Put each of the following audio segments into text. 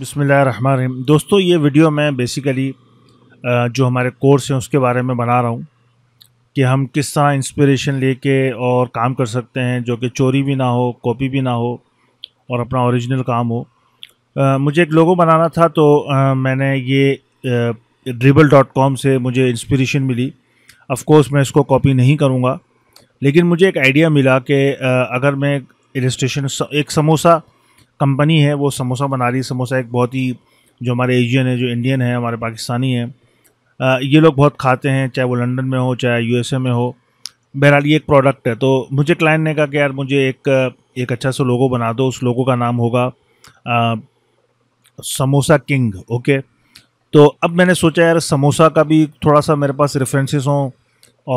रही दोस्तों ये वीडियो मैं बेसिकली जो हमारे कोर्स हैं उसके बारे में बना रहा हूँ कि हम किस तरह इंस्पिरेशन लेके और काम कर सकते हैं जो कि चोरी भी ना हो कॉपी भी ना हो और अपना ओरिजिनल काम हो आ, मुझे एक लोगो बनाना था तो आ, मैंने ये ड्रिबल डॉट कॉम से मुझे इंस्पिरेशन मिली अफकोर्स मैं इसको कॉपी नहीं करूँगा लेकिन मुझे एक आइडिया मिला कि अगर मैं इलस्ट्रेशन एक समोसा कंपनी है वो समोसा बना रही है समोसा एक बहुत ही जो हमारे एशियन है जो इंडियन है हमारे पाकिस्तानी है ये लोग बहुत खाते हैं चाहे वो लंदन में हो चाहे यूएसए में हो बहरहाल ये एक प्रोडक्ट है तो मुझे क्लाइंट ने कहा कि यार मुझे एक एक अच्छा सा लोगो बना दो उस लोगो का नाम होगा आ, समोसा किंग ओके तो अब मैंने सोचा यार समोसा का भी थोड़ा सा मेरे पास रेफरेंसेस हों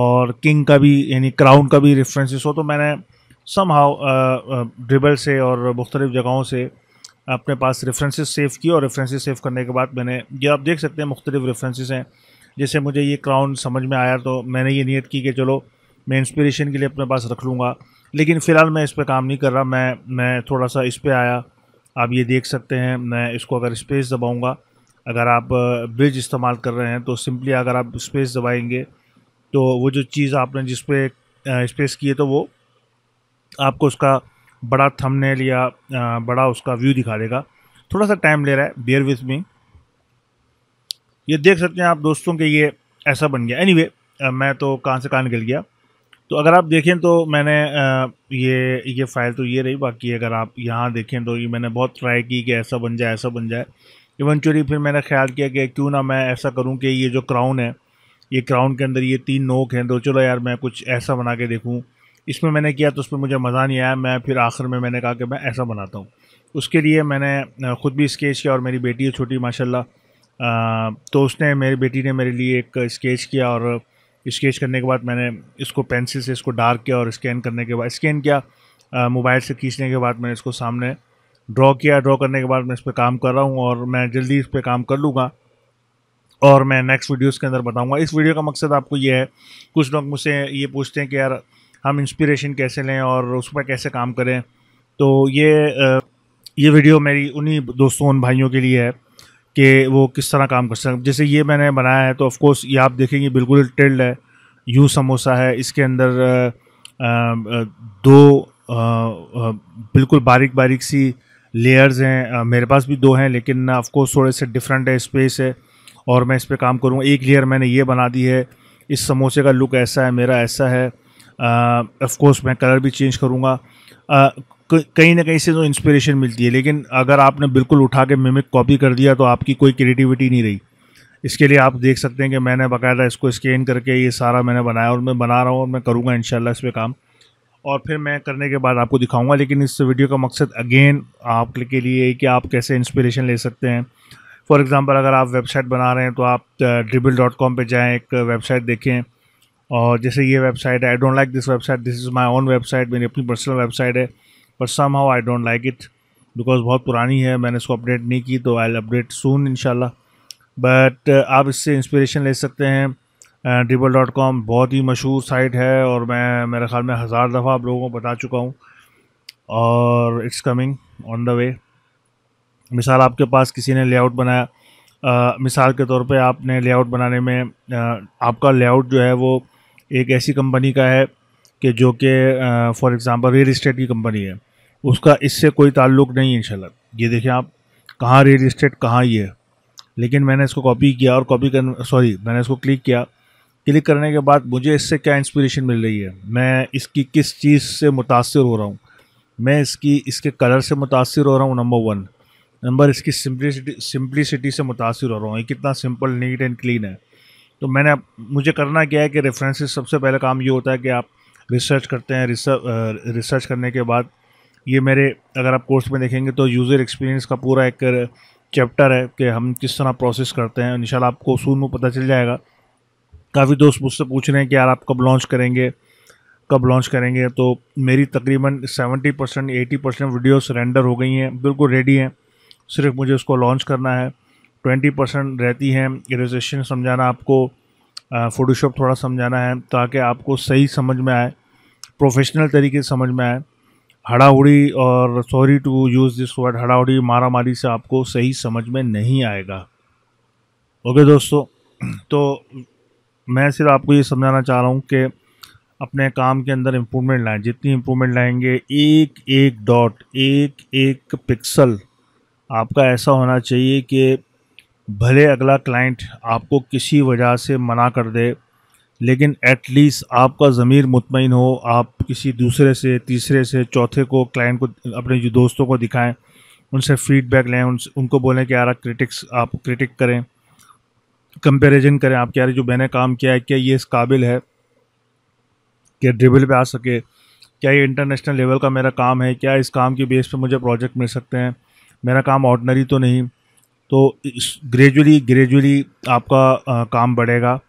और किंग का भी यानी क्राउन का भी रेफरेंसेस हो तो मैंने सम हाउ ड्रिबल से और मुख्तलिफ़ जगहों से अपने पास रेफरेंसेस सेव किए और रेफरेंसेस सेव करने के बाद मैंने ये आप देख सकते हैं मुख्तलिफ़ रेफरेंसेस हैं जैसे मुझे ये क्राउन समझ में आया तो मैंने ये नीयत की कि चलो मैं इंस्पिरेशन के लिए अपने पास रख लूँगा लेकिन फ़िलहाल मैं इस पर काम नहीं कर रहा मैं मैं थोड़ा सा इस पर आया आप ये देख सकते हैं मैं इसको अगर स्पेस दबाऊँगा अगर आप ब्रिज uh, इस्तेमाल कर रहे हैं तो सिंपली अगर आप स्पेस दबाएंगे तो वो जो चीज़ आपने जिस पर स्पेस किए तो वो आपको उसका बड़ा थंबनेल या बड़ा उसका व्यू दिखा देगा थोड़ा सा टाइम ले रहा है बियर विथ मी ये देख सकते हैं आप दोस्तों के ये ऐसा बन गया एनीवे anyway, मैं तो कहाँ से कहाँ निकल गया तो अगर आप देखें तो मैंने ये ये फ़ाइल तो ये रही बाकी अगर आप यहाँ देखें तो ये मैंने बहुत ट्राई की कि ऐसा बन जाए ऐसा बन जाए इवेंचुअली फिर मैंने ख्याल किया कि क्यों ना मैं ऐसा करूँ कि ये जो क्राउन है ये क्राउन के अंदर ये तीन नोक हैं तो चलो यार मैं कुछ ऐसा बना के देखूँ इसमें मैंने किया तो उसमें मुझे मज़ा नहीं आया मैं फिर आखिर में मैंने कहा कि मैं ऐसा बनाता हूँ उसके लिए मैंने ख़ुद भी स्केच किया और मेरी बेटी है छोटी माशा तो उसने मेरी बेटी ने मेरे लिए एक स्केच किया और स्केच करने के बाद मैंने इसको पेंसिल से इसको डार्क किया और स्कैन करने के बाद स्कैन किया मोबाइल से खींचने के बाद मैंने इसको सामने ड्रॉ किया ड्रॉ करने के बाद मैं इस पर काम कर रहा हूँ और मैं जल्दी इस पर काम कर लूँगा और मैं नेक्स्ट वीडियोस के अंदर बताऊँगा इस वीडियो का मकसद आपको ये है कुछ लोग मुझसे ये पूछते हैं कि यार हम इंस्पिरेशन कैसे लें और उस पर कैसे काम करें तो ये ये वीडियो मेरी उन्हीं दोस्तों उन भाइयों के लिए है कि वो किस तरह काम कर सकते जैसे ये मैंने बनाया है तो ऑफ़ कोर्स ये आप देखेंगे बिल्कुल टिल्ड है यू समोसा है इसके अंदर दो बिल्कुल बारीक बारीक सी लेयर्स हैं मेरे पास भी दो हैं लेकिन ऑफ़ कोर्स थोड़े से डिफरेंट है स्पेस है और मैं इस पर काम करूँगा एक लेयर मैंने ये बना दी है इस समोसे का लुक ऐसा है मेरा ऐसा है ऑफ़ कोर्स मैं कलर भी चेंज करूँगा कहीं ना कहीं से तो इंस्पिरेशन मिलती है लेकिन अगर आपने बिल्कुल उठा के मिमिक कॉपी कर दिया तो आपकी कोई क्रिएटिविटी नहीं रही इसके लिए आप देख सकते हैं कि मैंने बाकायदा इसको स्कैन करके ये सारा मैंने बनाया और मैं बना रहा हूँ और मैं करूँगा इन इस पर काम और फिर मैं करने के बाद आपको दिखाऊंगा लेकिन इस वीडियो का मकसद अगेन आप के लिए है कि आप कैसे इंस्पिरेशन ले सकते हैं फॉर एग्ज़ाम्पल अगर आप वेबसाइट बना रहे हैं तो आप ड्रिबल डॉट कॉम पर जाएँ एक वेबसाइट देखें और जैसे ये वेबसाइट है I don't like this website this is my own website मेरी अपनी पर्सनल वेबसाइट है पर somehow I don't like it because बहुत पुरानी है मैंने इसको अपडेट नहीं की तो आई अपडेट सून इनशाला बट आप इससे इंस्परेशन ले सकते हैं ड्रिबल डॉट कॉम बहुत ही मशहूर साइट है और मैं मेरे ख्याल में हज़ार दफ़ा आप लोगों को बता चुका हूँ और it's coming on the way मिसाल आपके पास किसी ने लेआउट बनाया आ, uh, मिसाल के तौर पे आपने लेआउट बनाने में आ, uh, आपका लेआउट जो है वो एक ऐसी कंपनी का है कि जो कि फॉर एग्ज़ाम्पल रियल इस्टेट की कंपनी है उसका इससे कोई ताल्लुक नहीं है इनशाला ये देखिए आप कहाँ रियल इस्टेट कहाँ ये लेकिन मैंने इसको कॉपी किया और कॉपी कर सॉरी मैंने इसको क्लिक किया क्लिक करने के बाद मुझे इससे क्या इंस्पिरेशन मिल रही है मैं इसकी किस चीज़ से मुतासर हो रहा हूँ मैं इसकी इसके कलर से मुतासर हो रहा हूँ नंबर वन नंबर इसकी सिंप्लिसिटी सिम्पलिसिटी से मुतासर हो रहा हूँ ये कितना सिंपल नीट एंड क्लीन है तो मैंने मुझे करना क्या है कि रेफरेंसेस सबसे पहले काम ये होता है कि आप रिसर्च करते हैं रिसर्च करने के बाद ये मेरे अगर आप कोर्स में देखेंगे तो यूज़र एक्सपीरियंस का पूरा एक चैप्टर है कि हम किस तरह प्रोसेस करते हैं इन आपको सून में पता चल जाएगा काफ़ी दोस्त मुझसे पूछ रहे हैं कि यार आप कब लॉन्च करेंगे कब लॉन्च करेंगे तो मेरी तकरीबन 70 percent eighty percent videos render हो गई हैं बिल्कुल रेडी हैं सिर्फ मुझे उसको लॉन्च करना है ट्वेंटी परसेंट रहती हैं इरेजेशन समझाना आपको फ़ोटोशॉप थोड़ा समझाना है ताकि आपको सही समझ में आए प्रोफेशनल तरीके से समझ में आए हड़ाउड़ी और sorry to use this word हड़ाउड़ी मारा मारी से आपको सही समझ में नहीं आएगा ओके दोस्तों तो मैं सिर्फ आपको ये समझाना चाह रहा हूँ कि अपने काम के अंदर इम्प्रूवमेंट लाएं जितनी इम्प्रूवमेंट लाएंगे एक एक डॉट एक एक पिक्सल आपका ऐसा होना चाहिए कि भले अगला क्लाइंट आपको किसी वजह से मना कर दे लेकिन एटलीस्ट आपका ज़मीर मुतमिन हो आप किसी दूसरे से तीसरे से चौथे को क्लाइंट को अपने जो दोस्तों को दिखाएं उनसे फीडबैक लें उन, उनको बोलें कि यार क्रिटिक्स आप क्रिटिक करें कंपैरिजन करें आपके यार जो मैंने काम किया है क्या ये इस काबिल है क्या ड्रिबल पे आ सके क्या ये इंटरनेशनल लेवल का मेरा काम है क्या इस काम के बेस पर मुझे प्रोजेक्ट मिल सकते हैं मेरा काम ऑर्डनरी तो नहीं तो ग्रेजुअली ग्रेजुअली आपका आ, काम बढ़ेगा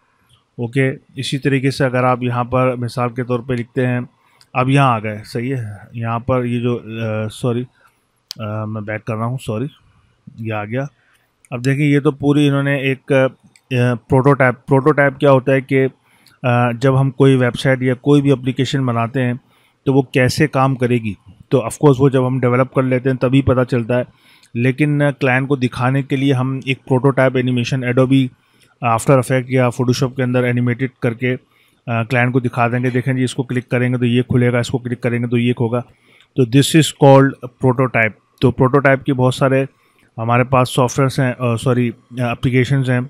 ओके इसी तरीके से अगर आप यहाँ पर मिसाल के तौर पे लिखते हैं अब यहाँ आ गए सही है यहाँ पर ये जो सॉरी मैं बैक कर रहा हूँ सॉरी ये आ गया अब देखिए ये तो पूरी इन्होंने एक प्रोटोटाइप प्रोटोटाइप क्या होता है कि आ, जब हम कोई वेबसाइट या कोई भी अप्लीकेशन बनाते हैं तो वो कैसे काम करेगी तो ऑफकोर्स वो जब हम डेवलप कर लेते हैं तभी पता चलता है लेकिन क्लाइंट को दिखाने के लिए हम एक prototype animation Adobe after effect या फोटोशॉप के अंदर एनिमेटेड करके क्लाइंट को दिखा देंगे देखें जी इसको क्लिक करेंगे तो ये खुलेगा इसको क्लिक करेंगे तो ये होगा तो दिस इज़ कॉल्ड प्रोटोटाइप तो प्रोटोटाइप के बहुत सारे हमारे पास सॉफ्टवेयर्स हैं सॉरी अप्लीकेशन हैं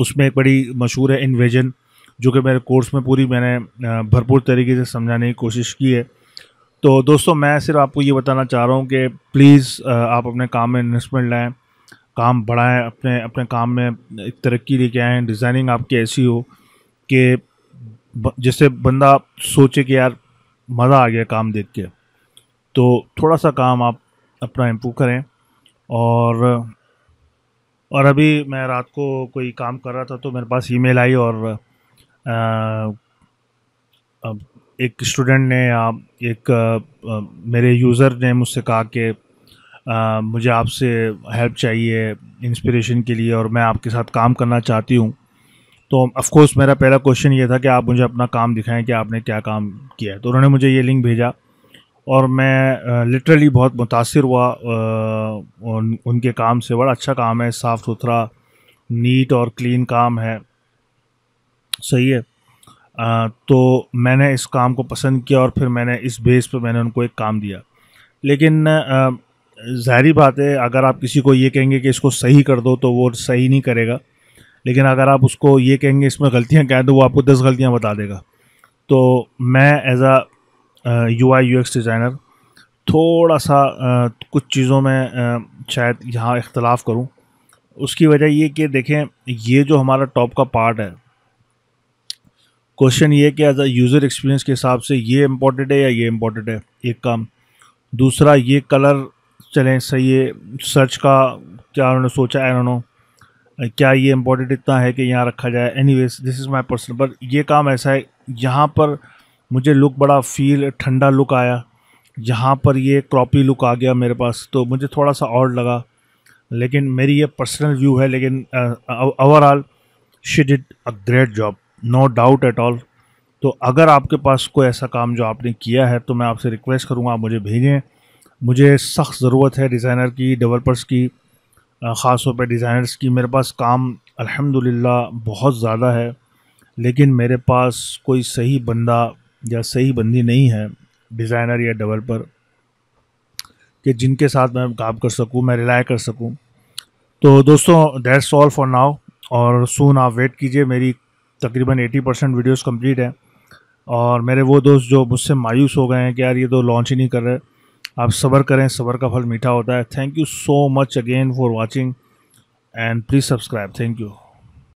उसमें एक बड़ी मशहूर है इन्वेजन जो कि मेरे कोर्स में पूरी मैंने भरपूर तरीके से समझाने की कोशिश की है तो दोस्तों मैं सिर्फ आपको ये बताना चाह रहा हूँ कि प्लीज़ आप अपने काम में इन्वेस्टमेंट लाएँ काम बढ़ाएं अपने अपने काम में एक तरक्की लेके आएँ डिज़ाइनिंग आपकी ऐसी हो कि जिससे बंदा सोचे कि यार मज़ा आ गया काम देख के तो थोड़ा सा काम आप अपना इम्प्रूव करें और और अभी मैं रात को कोई काम कर रहा था तो मेरे पास ईमेल आई और आ, अब एक स्टूडेंट ने आप एक आ, मेरे यूज़र ने मुझसे कहा कि मुझे आपसे हेल्प चाहिए इंस्पिरेशन के लिए और मैं आपके साथ काम करना चाहती हूँ तो ऑफ़ कोर्स मेरा पहला क्वेश्चन ये था कि आप मुझे अपना काम दिखाएं कि आपने क्या काम किया है तो उन्होंने मुझे ये लिंक भेजा और मैं लिटरली बहुत मुतासर हुआ उन, उनके काम से बड़ा अच्छा काम है साफ़ सुथरा नीट और क्लीन काम है सही है तो मैंने इस काम को पसंद किया और फिर मैंने इस बेस पर मैंने उनको एक काम दिया लेकिन ज़ाहरी बात है अगर आप किसी को ये कहेंगे कि इसको सही कर दो तो वो सही नहीं करेगा लेकिन अगर आप उसको ये कहेंगे इसमें गलतियाँ कह तो वो आपको दस गलतियाँ बता देगा तो मैं as uh U I U X designer थोड़ा सा आ, कुछ चीज़ों में आ, शायद यहाँ इख्तलाफ करूँ उसकी वजह ये कि देखें ये जो हमारा टॉप का पार्ट है क्वेश्चन ये कि एज अ यूज़र एक्सपीरियंस के हिसाब से ये इम्पोर्टेंट है या ये इम्पोर्टेंट है एक काम दूसरा ये कलर चलें सही है सर्च का क्या उन्होंने सोचा है उन्होंने क्या ये इम्पोर्टेंट इतना है कि यहाँ रखा जाए any this is my personal पर यह काम ऐसा है यहाँ पर मुझे लुक बड़ा फील ठंडा लुक आया यहाँ पर ये क्रॉपी लुक आ गया मेरे पास तो मुझे थोड़ा सा और लगा लेकिन मेरी ये पर्सनल व्यू है लेकिन overall she did a great job no doubt at all तो अगर आपके पास कोई ऐसा काम जो आपने किया है तो मैं आपसे रिक्वेस्ट करूँगा आप मुझे भेजें मुझे सख्त ज़रूरत है डिज़ाइनर की डेवलपर्स की ख़ास तौर पर डिज़ाइनर्स की मेरे पास काम अल्हम्दुलिल्लाह बहुत ज़्यादा है लेकिन मेरे पास कोई सही बंदा या सही बंदी नहीं है डिज़ाइनर या डेवलपर कि जिनके साथ मैं काम कर सकूं मैं रिलाय कर सकूं तो दोस्तों दैट्स ऑल फॉर नाउ और सून आप वेट कीजिए मेरी तकरीबन 80 परसेंट वीडियोज़ कम्प्लीट हैं और मेरे वो दोस्त जो मुझसे मायूस हो गए हैं कि यार ये तो लॉन्च ही नहीं कर रहे आप सब्र करें सब्र का फल मीठा होता है thank you so much again for watching and please subscribe thank you